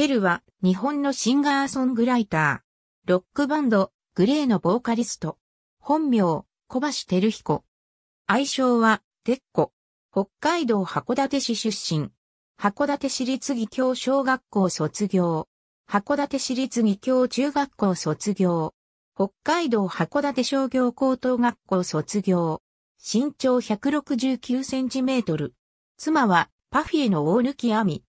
テルは日本のシンガーソングライター。ロックバンド、グレーのボーカリスト。本名、小橋照彦。愛称は、テッコ。北海道函館市出身。函館市立義教小学校卒業。函館市立義教中学校卒業。北海道函館商業高等学校卒業。身長169センチメートル。妻は、パフィーの大貫亜美。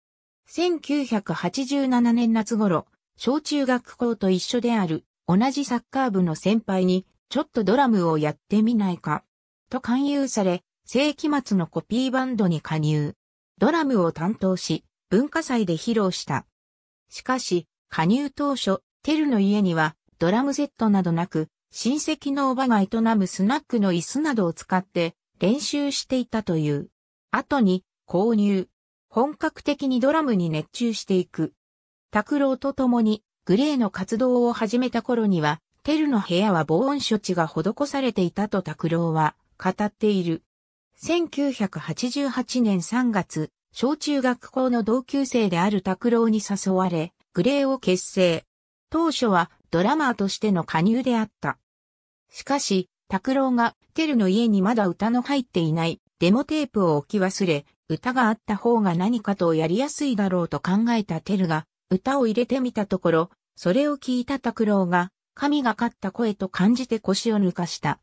1987年夏頃、小中学校と一緒である同じサッカー部の先輩に、ちょっとドラムをやってみないか、と勧誘され、世紀末のコピーバンドに加入。ドラムを担当し、文化祭で披露した。しかし、加入当初、テルの家にはドラムセットなどなく、親戚のおばが営むスナックの椅子などを使って練習していたという。後に購入、本格的にドラムに熱中していく。拓郎と共にグレーの活動を始めた頃には、テルの部屋は防音処置が施されていたと拓郎は語っている。1988年3月、小中学校の同級生である拓郎に誘われ、グレーを結成。当初はドラマーとしての加入であった。しかし、拓郎がテルの家にまだ歌の入っていないデモテープを置き忘れ、歌があった方が何かとやりやすいだろうと考えたテルが、歌を入れてみたところ、それを聞いた拓郎が、神がかった声と感じて腰を抜かした。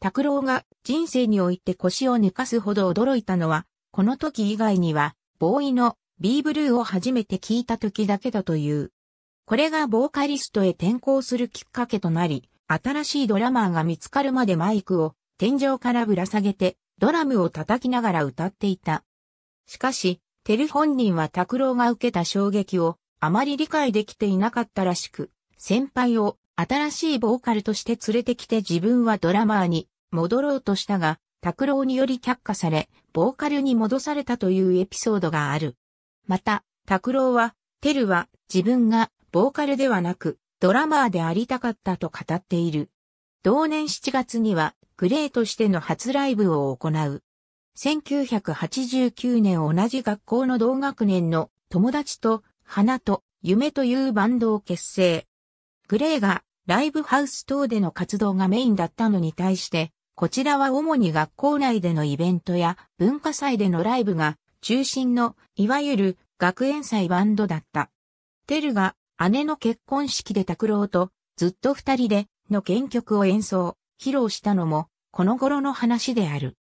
拓郎が人生において腰を抜かすほど驚いたのは、この時以外には、ボーイの B ブルーを初めて聞いた時だけだという。これがボーカリストへ転向するきっかけとなり、新しいドラマーが見つかるまでマイクを天井からぶら下げて、ドラムを叩きながら歌っていた。しかし、テル本人は拓郎が受けた衝撃をあまり理解できていなかったらしく、先輩を新しいボーカルとして連れてきて自分はドラマーに戻ろうとしたが、拓郎により却下され、ボーカルに戻されたというエピソードがある。また、拓郎は、テルは自分がボーカルではなく、ドラマーでありたかったと語っている。同年7月には、グレーとしての初ライブを行う。1989年同じ学校の同学年の友達と花と夢というバンドを結成。グレーがライブハウス等での活動がメインだったのに対して、こちらは主に学校内でのイベントや文化祭でのライブが中心のいわゆる学園祭バンドだった。テルが姉の結婚式で拓郎とずっと二人での原曲を演奏、披露したのもこの頃の話である。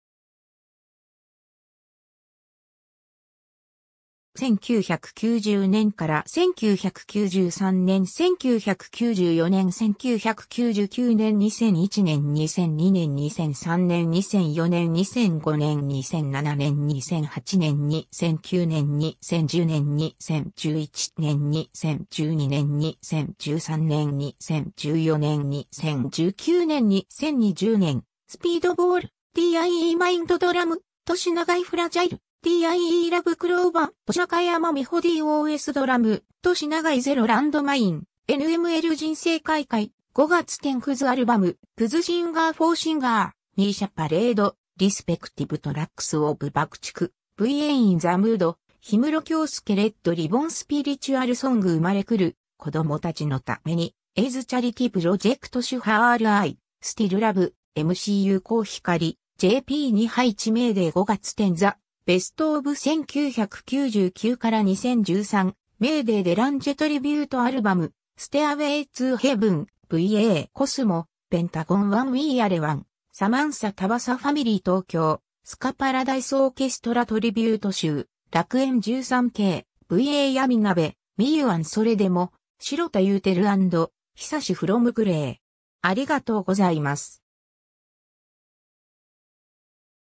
1990年から1993年、1994年、1999年、2001年、2002年、2003年、2004年、2005年、2007年、2008年、2009年、2010年、2011年、2012年、2013年、2014年、2019年、2020年、スピードボール、DIE マインドドラム、年長いフラジャイル。TIE ラブクローバー、星中山美穂 DOS ドラム、都市長いゼロランドマイン、NML 人生開会、5月10フズアルバム、クズシンガーフォーシンガー、ミーシャパレード、リスペクティブトラックスオブ爆竹、VA インザムード、氷室京介レッドリボンスピリチュアルソング生まれくる、子供たちのために、エイズチャリティプロジェクト主派 RI、スティルラブ、MCU コーヒカリ、JP2 杯知名で5月10ザ、ベストオブ1999から2013、メーデーデランジェトリビュートアルバム、ステアウェイツーヘブン、VA コスモ、ペンタゴンワンウィーアレワン、サマンサタバサファミリー東京、スカパラダイスオーケストラトリビュート集、楽園 13K、VA 闇鍋、ミユアンそれでも、白田ユーテル久しフロムグレー。ありがとうございます。